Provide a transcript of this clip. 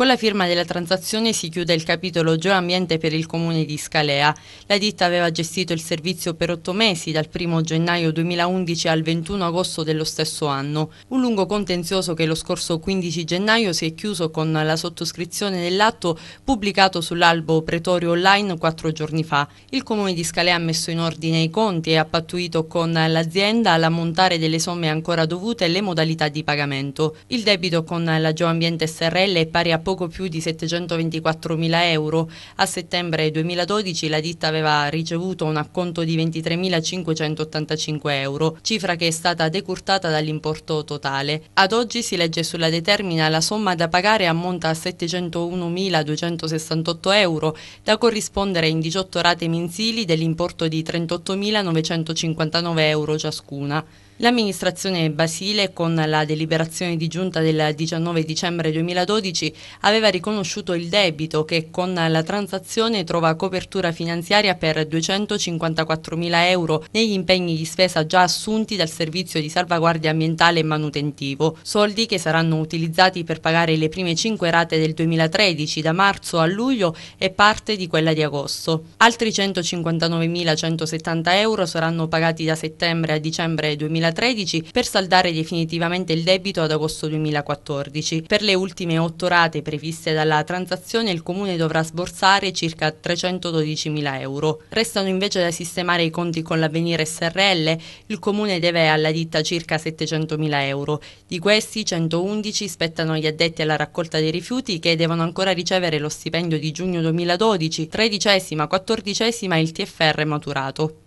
Con la firma della transazione si chiude il capitolo Geoambiente per il comune di Scalea. La ditta aveva gestito il servizio per otto mesi, dal 1 gennaio 2011 al 21 agosto dello stesso anno. Un lungo contenzioso che lo scorso 15 gennaio si è chiuso con la sottoscrizione dell'atto pubblicato sull'albo Pretorio Online quattro giorni fa. Il comune di Scalea ha messo in ordine i conti e ha pattuito con l'azienda l'ammontare delle somme ancora dovute e le modalità di pagamento. Il debito con la Geoambiente SRL è pari a poco poco più di 724.000 euro. A settembre 2012 la ditta aveva ricevuto un acconto di 23.585 euro, cifra che è stata decurtata dall'importo totale. Ad oggi si legge sulla determina la somma da pagare ammonta a 701.268 euro, da corrispondere in 18 rate mensili dell'importo di 38.959 euro ciascuna. L'amministrazione Basile, con la deliberazione di giunta del 19 dicembre 2012, aveva riconosciuto il debito che con la transazione trova copertura finanziaria per 254 mila euro negli impegni di spesa già assunti dal servizio di salvaguardia ambientale e manutentivo, soldi che saranno utilizzati per pagare le prime 5 rate del 2013 da marzo a luglio e parte di quella di agosto. Altri 159.170 euro saranno pagati da settembre a dicembre 2013 per saldare definitivamente il debito ad agosto 2014. Per le ultime 8 rate entrate previste dalla transazione il Comune dovrà sborsare circa 312.000 euro. Restano invece da sistemare i conti con l'Avvenire SRL, il Comune deve alla ditta circa 700.000 euro. Di questi 111 spettano gli addetti alla raccolta dei rifiuti che devono ancora ricevere lo stipendio di giugno 2012, tredicesima, quattordicesima e il TFR maturato.